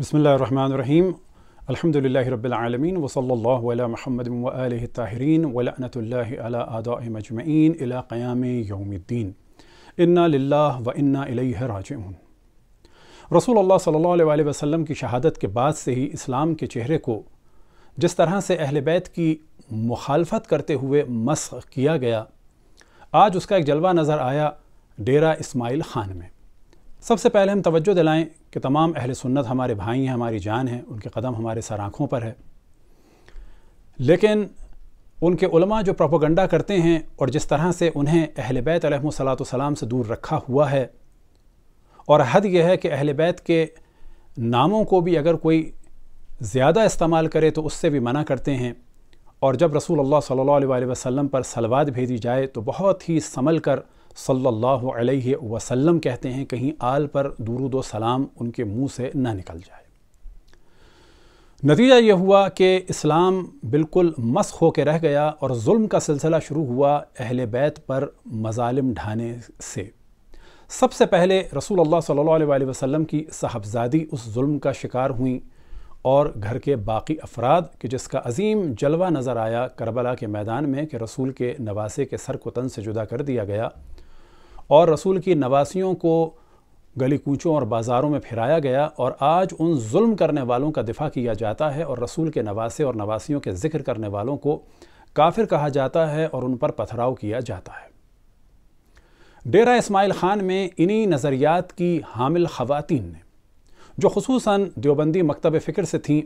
بسم الله الرحمن الرحيم الحمد لله رب العالمين وصلى الله على محمد وآله الطاهرين ولعنة الله على أعدائهم أجمعين إلى قيام يوم الدين إنا لله وإنا إليه راجعون रसूल الله सल्लल्लाहु अलैहि वसल्लम की शहादत के बाद से ही इस्लाम के चेहरे को जिस तरह से अहल बैत की मुखालफत करते हुए मस्ख किया गया आज उसका एक जलवा नज़र आया डेरा इस्माइल ख़ान में सबसे पहले हम तवज्जो दिलाएं कि तमाम अहल सुन्नत हमारे भाई हैं हमारी जान हैं उनके कदम हमारे सर आँखों पर है लेकिन उनके उलमा जो प्रोपोगंडा करते हैं और जिस तरह से उन्हें अहल बैत सलाम से दूर रखा हुआ है और हद यह है कि अहल बैत के नामों को भी अगर कोई ज़्यादा इस्तेमाल करे तो उससे भी मना करते हैं और जब रसूल अल्लाह सल्लल्लाहु अलैहि वसल्लम पर सलवाद भेजी जाए तो बहुत ही संभल कर सल्लल्लाहु अलैहि वसल्लम कहते हैं कहीं आल पर दुरुद व सलाम उनके मुंह से ना निकल जाए नतीजा यह हुआ कि इस्लाम बिल्कुल मस्ख के रह गया और जुल्म का सिलसिला शुरू हुआ अहल बैत पर मजालिम ढाने से सबसे पहले रसूल अल्लाह सल्लल्लाहु अलैहि वसल्लम की साहबजादी उस जुल्म का शिकार हुई और घर के बाकी अफराद कि जिसका अजीम जलवा नज़र आया करबला के मैदान में कि रसूल के नवासे के सर को तन से जुदा कर दिया गया और रसूल की नवासियों को गली कूचों और बाज़ारों में फिराया गया और आज उन जुल्म करने वालों का दिफा किया जाता है और रसूल के नवासे और नवासियों के जिक्र करने वालों को काफिर कहा जाता है और उन पर पथराव किया जाता है डेरा इसमाइल ख़ान में इन्हीं नज़रियात की हामिल ख़वातीन ने जो खसूस देवबंदी मकतब फ़िक्र से थीं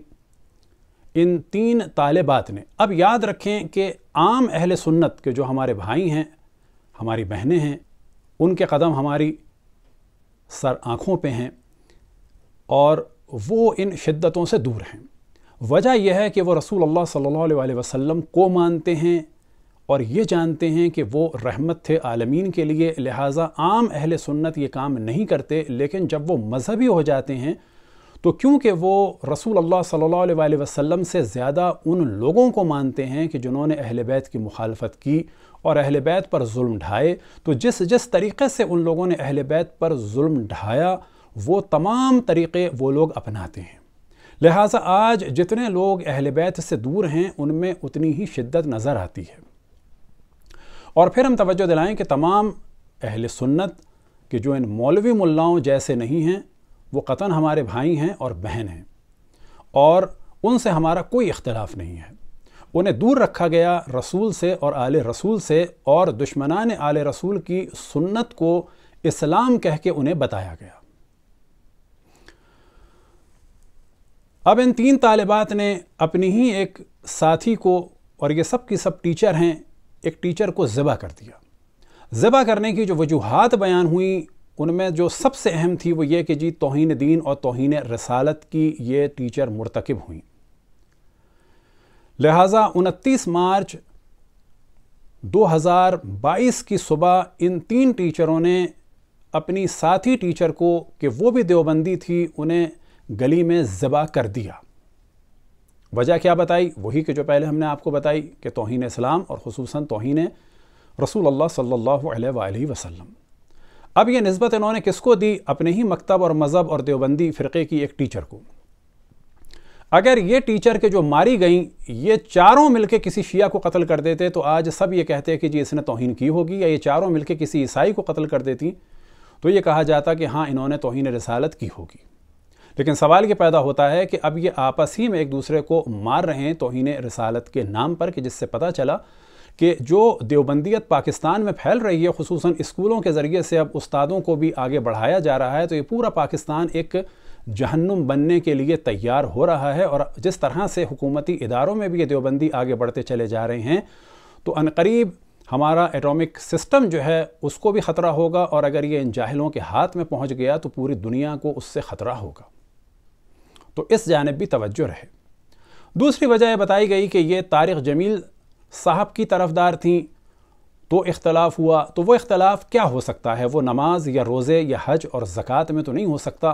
इन तीन तालबात ने अब याद रखें कि आम अहल सुन्नत के जो हमारे भाई हैं हमारी बहनें हैं उनके कदम हमारी सर आँखों पे हैं और वो इन शिद्दतों से दूर हैं वजह यह है कि वो रसूल अल्लाह सल्लल्लाहु अलैहि वसल्लम को मानते हैं और ये जानते हैं कि वो रहमत थे आलमीन के लिए लिहाजा आम अहल सुन्नत ये काम नहीं करते लेकिन जब वो मजहबी हो जाते हैं तो क्योंकि वो रसूल अल्लाह सल्लल्लाहु अलैहि वसल्लम से ज़्यादा उन लोगों को मानते हैं कि जिन्होंने अहल बैत की मुखालफत की और अहल बैत पर जुल्म ढाए तो जिस जिस तरीक़े से उन लोगों ने अहल बैत पर जुल्म ढाया वो तमाम तरीक़े वो लोग अपनाते हैं लिहाजा आज जितने लोग अहल बैत से दूर हैं उनमें उतनी ही शिद्दत नज़र आती है और फिर हम तवज्जो दिलाएं कि तमाम अहल सुन्नत कि जो इन मौलवी मुल्लाओं जैसे नहीं हैं वो कतन हमारे भाई हैं और बहन हैं और उनसे हमारा कोई इख्तलाफ नहीं है उन्हें दूर रखा गया रसूल से और आल रसूल से और दुश्मनान आल रसूल की सुन्नत को इस्लाम कह के उन्हें बताया गया अब इन तीन तालिबात ने अपनी ही एक साथी को और ये सब की सब टीचर हैं एक टीचर को ज़बा कर दिया ज़बा करने की जो वजूहत बयान हुई उनमें जो सबसे अहम थी वो ये कि जी तोहन दीन और तोहन रसालत की ये टीचर मरतकब हुई लिहाजा उनतीस मार्च 2022 की सुबह इन तीन टीचरों ने अपनी साथी टीचर को कि वो भी देवबंदी थी उन्हें गली में ज़बा कर दिया वजह क्या बताई वही कि जो पहले हमने आपको बताई कि तोहन इस्लाम और खसूस तोहन रसूल अल्लाह सल्लल्लाहु अब ये नस्बत इन्होंने किसको दी अपने ही मकतब और मज़हब और देवबंदी फ़िरक़े की एक टीचर को अगर ये टीचर के जो मारी गईं ये चारों मिलके किसी शिया को कत्ल कर देते तो आज सब ये कहते हैं कि जी इसने तोहन की होगी या ये चारों मिलके किसी ईसाई को कत्ल कर देती तो ये कहा जाता कि हाँ इन्होंने तोहन रसालत की होगी लेकिन सवाल ये पैदा होता है कि अब ये आपस ही में एक दूसरे को मार रहे हैं तोहन रसालत के नाम पर कि जिससे पता चला कि जो देवबंदियत पाकिस्तान में फैल रही है खसूस स्कूलों के ज़रिए से अब उस्तादों को भी आगे बढ़ाया जा रहा है तो ये पूरा पाकिस्तान एक जहन्नुम बनने के लिए तैयार हो रहा है और जिस तरह से हुकूमती इदारों में भी ये देवबंदी आगे बढ़ते चले जा रहे हैं तो अनकरीब हमारा एटॉमिक सिस्टम जो है उसको भी ख़तरा होगा और अगर ये इन जाहिलों के हाथ में पहुंच गया तो पूरी दुनिया को उससे ख़तरा होगा तो इस जानब भी तवज्जो रहे दूसरी वजह बताई गई कि ये तारिक जमील साहब की तरफदार थी तो इख्तलाफ हुआ तो वो इख्तलाफ क्या हो सकता है वो नमाज या रोज़े या हज और ज़क़़त में तो नहीं हो सकता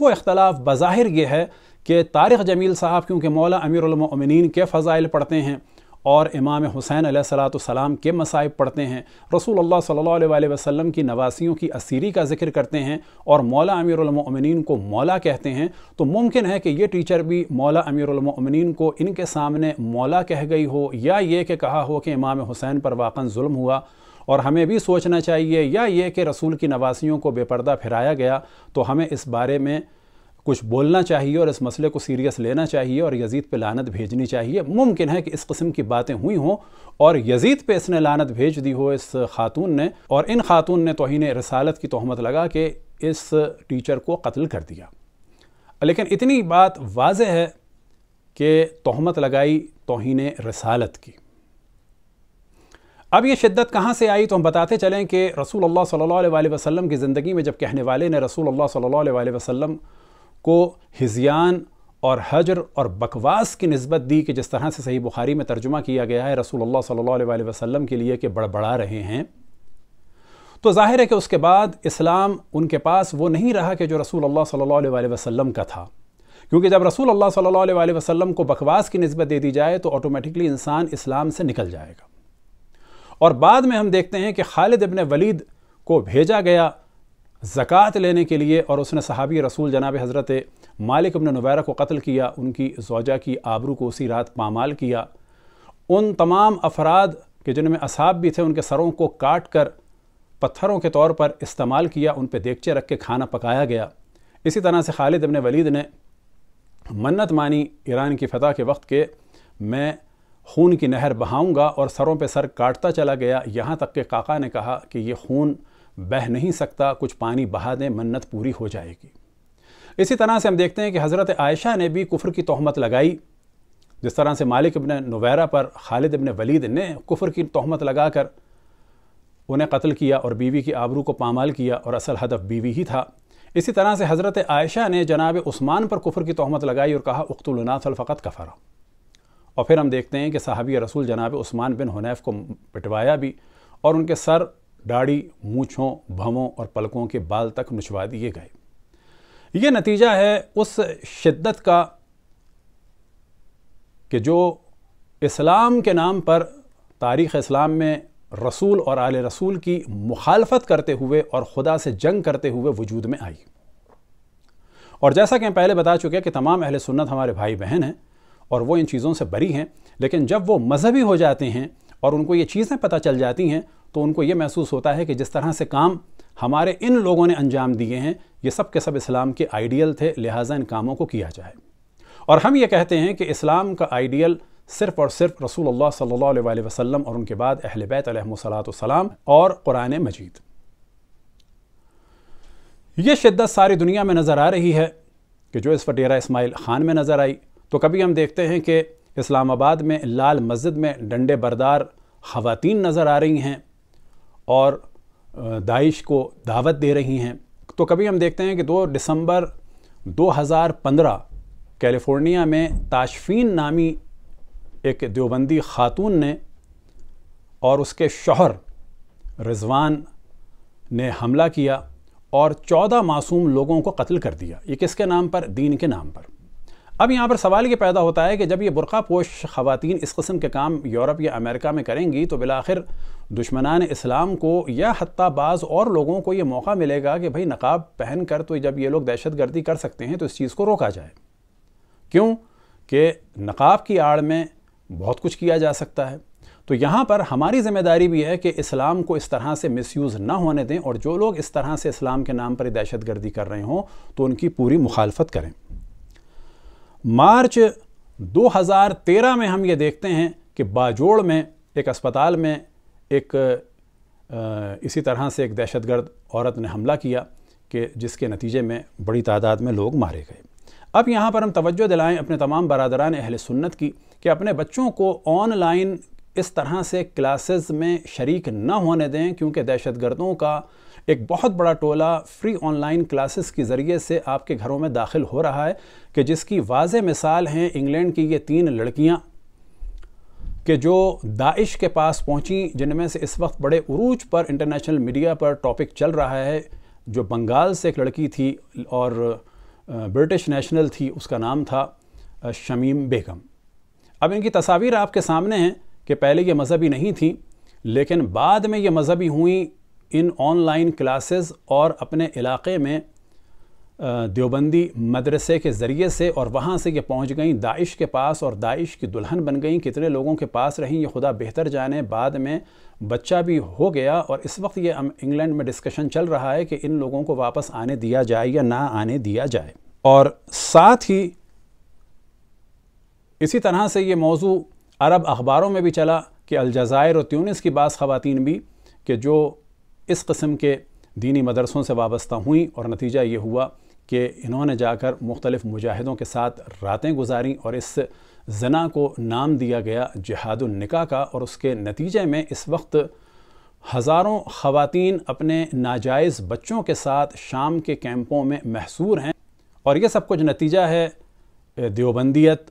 वो इख्तलाफ बज़ाहिर यह है कि तारक जमील साहब क्योंकि मौला अमीरमिन के फ़ज़ाइल पढ़ते हैं और इमाम हुसैन सलाम के मसाइब पढ़ते हैं रसूल अल्लाह सल्लल्लाहु अलैहि वसल्लम की नवासियों की असीरी का जिक्र करते हैं और मौला अमीरमिन को मौला कहते हैं तो मुमकिन है कि ये टीचर भी मौला अमीरमिन को इनके सामने मौला कह गई हो या ये कि कहा हो कि इमाम हुसैन पर वाक़न जुल्म हुआ और हमें भी सोचना चाहिए या ये कि रसूल की नवासियों को बेपर्दा फिराया गया तो हमें इस बारे में कुछ बोलना चाहिए और इस मसले को सीरियस लेना चाहिए और यजीद पे लानत भेजनी चाहिए मुमकिन है कि इस किस्म की बातें हुई हों और यजीद पे इसने लानत भेज दी हो इस खातून ने और इन खातून ने तोहन रसालत की तहमत लगा कि इस टीचर को कत्ल कर दिया लेकिन इतनी बात वाज है कि तहमत लगाई तोहन रसालत की अब ये शिद्दत कहाँ से आई तो हम बताते चलें कि रसूल अल्लाह सल्लल्लाहु अलैहि वसल्लम की ज़िंदगी में जब कहने वाले ने रसूल अल्लाह सल्लल्लाहु अलैहि वसल्लम को हिजियान और हजर और बकवास की नस्बत दी कि जिस तरह से सही बुखारी में तर्जुमा किया गया है रसूल सल्ला वसम के लिए कि बड़बड़ा रहे हैं तो जाहिर है कि उसके बाद इस्लाम उनके पास वो नहीं रहा कि जो रसूल अल्लाह सल्ला वसम का था क्योंकि जब रसूल अल्लाह सल्ला वसम को बकवास की नस्बत दे दी जाए तो ऑटोमेटिकली इंसान इस्लाम से निकल जाएगा और बाद में हम देखते हैं कि खालिद इबन वलीद को भेजा गया ज़क़़त लेने के लिए और उसने सहाबी रसूल जनाब हज़रत मालिक अपने नवैरा को कत्ल किया उनकी जोजा की आबरू को उसी रात पामाल किया उन तमाम अफराद के जिनमें असाब भी थे उनके सरों को काट कर पत्थरों के तौर पर इस्तेमाल किया उन पर देखचे रख के खाना पकाया गया इसी तरह से खालिद अबन वलीद ने मन्नत मानी ईरान की फतह के वक्त के मैं खून की नहर बहाऊँगा और सरों पर सर काटता चला गया यहाँ तक के काका ने कहा कि यह खून बह नहीं सकता कुछ पानी बहा दें मन्नत पूरी हो जाएगी इसी तरह से हम देखते हैं कि हज़रत आयशा ने भी कुफर की तहमत लगाई जिस तरह से मालिक अबन नवैरा पर खालिद अबन वलीद ने कुफर की तहमत लगा कर उन्हें कत्ल किया और बीवी की आबरू को पामाल किया और असल हदफ बीवी ही था इसी तरह से हज़रत आयशा ने जनाब उस्मान पर कुफर की तहमत लगाई और कहा उख्तुलनासलफ़त कफ़रा और फिर हम देखते हैं कि साहबी रसूल जनाब उस्मान बिन हुनैफ को पिटवाया भी और उनके सर दाढ़ी मूछों भवों और पलकों के बाल तक नुचवा दिए गए ये नतीजा है उस शिद्दत का कि जो इस्लाम के नाम पर तारीख़ इस्लाम में रसूल और आल रसूल की मुखालफत करते हुए और ख़ुदा से जंग करते हुए वजूद में आई और जैसा कि हम पहले बता चुके हैं कि तमाम अहल सुन्नत हमारे भाई बहन हैं और वो इन चीज़ों से बरी हैं लेकिन जब वो मजहबी हो जाते हैं और उनको ये चीज़ें पता चल जाती हैं तो उनको ये महसूस होता है कि जिस तरह से काम हमारे इन लोगों ने अंजाम दिए हैं ये सब के सब इस्लाम के आइडियल थे लिहाजा इन कामों को किया जाए और हम ये कहते हैं कि इस्लाम का आइडियल सिर्फ़ और सिर्फ रसूल सल्ला वसम और उनके बाद अहल बैतलाम और कुरान मजीद ये शिद्दत सारी दुनिया में नज़र आ रही है कि जो इस पर डेरा इसमाइल ख़ान में नज़र आई तो कभी हम देखते हैं कि इस्लामाबाद में लाल मस्जिद में डंडे बरदार ख़वातीन नज़र आ रही हैं और दाइश को दावत दे रही हैं तो कभी हम देखते हैं कि दो दिसंबर 2015 कैलिफोर्निया में ताशफीन नामी एक देवबंदी खातून ने और उसके शौहर रिजवान ने हमला किया और 14 मासूम लोगों को कत्ल कर दिया ये किसके नाम पर दीन के नाम पर अब यहाँ पर सवाल ये पैदा होता है कि जब ये बुरक़ा पोश ख़वान इस कस्म के काम यूरोप या अमेरिका में करेंगी तो बिलाखिर दुश्मनान इस्लाम को या हती बाज़ और लोगों को ये मौका मिलेगा कि भाई नकाब पहन कर तो जब ये लोग दहशत गर्दी कर सकते हैं तो इस चीज़ को रोका जाए क्यों कि नकाब की आड़ में बहुत कुछ किया जा सकता है तो यहाँ पर हमारी जिम्मेदारी भी है कि इस्लाम को इस तरह से मिसयूज़ ना होने दें और जो लोग इस तरह से इस्लाम के नाम पर दहशत गर्दी कर रहे हों तो उनकी पूरी मुखालफत करें मार्च 2013 में हम ये देखते हैं कि बाजोड़ में एक अस्पताल में एक इसी तरह से एक दहशतगर्द औरत ने हमला किया कि जिसके नतीजे में बड़ी तादाद में लोग मारे गए अब यहाँ पर हम तवज्जो दिलाएं अपने तमाम बरदरान अहल सुन्नत की कि अपने बच्चों को ऑनलाइन इस तरह से क्लासेस में शरीक न होने दें क्योंकि दहशतगर्दों का एक बहुत बड़ा टोला फ्री ऑनलाइन क्लासेस के ज़रिए से आपके घरों में दाखिल हो रहा है कि जिसकी वाज मिसाल हैं इंग्लैंड की ये तीन लड़कियाँ कि जो दाइश के पास पहुँची जिनमें से इस वक्त बड़े उरूज पर इंटरनेशनल मीडिया पर टॉपिक चल रहा है जो बंगाल से एक लड़की थी और ब्रिटिश नेशनल थी उसका नाम था शमीम बेगम अब इनकी तस्वीर आपके सामने हैं कि पहले ये मजहबी नहीं थी लेकिन बाद में ये मजहबी हुई इन ऑनलाइन क्लासेस और अपने इलाके में देवबंदी मदरसे के ज़रिए से और वहाँ से ये पहुँच गई दाइश के पास और दाइश की दुल्हन बन गई कितने लोगों के पास रहीं ये खुदा बेहतर जाने बाद में बच्चा भी हो गया और इस वक्त ये इंग्लैंड में डिस्कशन चल रहा है कि इन लोगों को वापस आने दिया जाए या ना आने दिया जाए और साथ ही इसी तरह से ये मौजू अरब अखबारों में भी चला कि अलजायर और त्यूनिस की बास ख़वान भी कि जो इस कस्म के दीनी मदरसों से वाबस्ता हुई और नतीजा ये हुआ कि इन्होंने जाकर मुख्तलिफ़ मुजाहिदों के साथ रातें गुजारी और इस जना को नाम दिया गया जहादुलनिका का और उसके नतीजे में इस वक्त हज़ारों ख़वातीन अपने नाजायज़ बच्चों के साथ शाम के कैंपों में महसूर हैं और ये सब कुछ नतीजा है देवबंदियत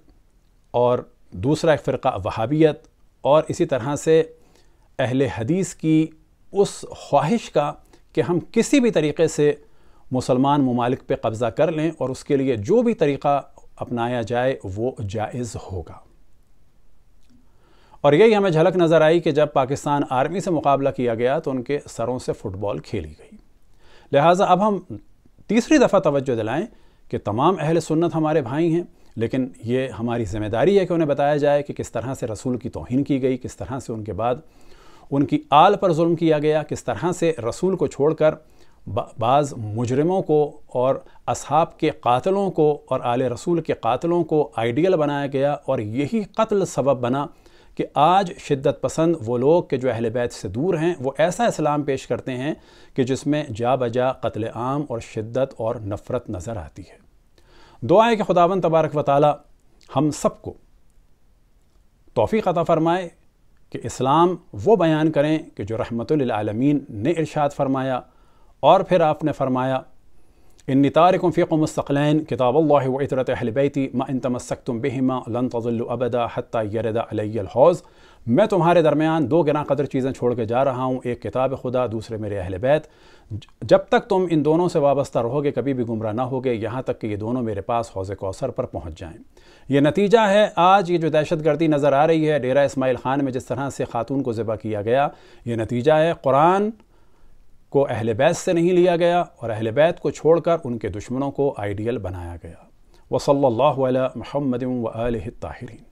और दूसरा एक फ़िरका वहाबियत और इसी तरह से अहल हदीस की उस ख्वाहिश का कि हम किसी भी तरीके से मुसलमान ममालिक पे कब्ज़ा कर लें और उसके लिए जो भी तरीक़ा अपनाया जाए वो जायज़ होगा और यही हमें झलक नज़र आई कि जब पाकिस्तान आर्मी से मुकाबला किया गया तो उनके सरों से फ़ुटबॉल खेली गई लिहाजा अब हम तीसरी दफ़ा तवज्जो दिलाएं कि तमाम अहल सुन्नत हमारे भाई हैं लेकिन ये हमारी ज़िम्मेदारी है कि उन्हें बताया जाए कि किस तरह से रसूल की तोहन की गई किस तरह से उनके बाद उनकी आल पर जुल्म किया गया किस तरह से रसूल को छोड़कर बाज़ मुजरमों को और असहाब के कातलों को और आले रसूल के कातलों को आइडियल बनाया गया और यही कत्ल सबब बना कि आज शिद्दत पसंद वो लोग के जो अहल बैत से दूर हैं वो ऐसा इस्लाम पेश करते हैं कि जिसमें जा बजा कत्ल आम और शिद्दत और नफ़रत नज़र आती है दुआ के कि खुदावन तबारक वाली हम सबको तोफ़ी अता फ़रमाए کہ اسلام وہ بیان کریں کہ جو رحمت للعالمین نے ارشاد فرمایا اور پھر آپ نے فرمایا ان تارکم فی قوم مستقلین کتاب اللہ و اطرت اہل بیتی ما ان تمسکتم لن تظلوا ابدا حتی يرد علی الحوز मैं तुम्हारे दरमियान दो गना कदर चीज़ें छोड़ के जा रहा हूँ एक किताब खुदा दूसरे मेरे अहल बैत जब तक तुम इन दोनों से वाबस्ता रहोगे कभी भी गुमराह ना होगे यहाँ तक कि ये दोनों मेरे पास हौज कौसर पर पहुँच जाएँ ये नतीजा है आज ये जो दहशत गर्दी नज़र आ रही है डेरा इसमाइल ख़ान में जिस तरह से ख़ातून को ज़बह किया गया ये नतीजा है कुरान को अहल बैत से नहीं लिया गया और अहल बैत को छोड़कर उनके दुश्मनों को आइडियल बनाया गया वसल्ला महमद व ताहरीन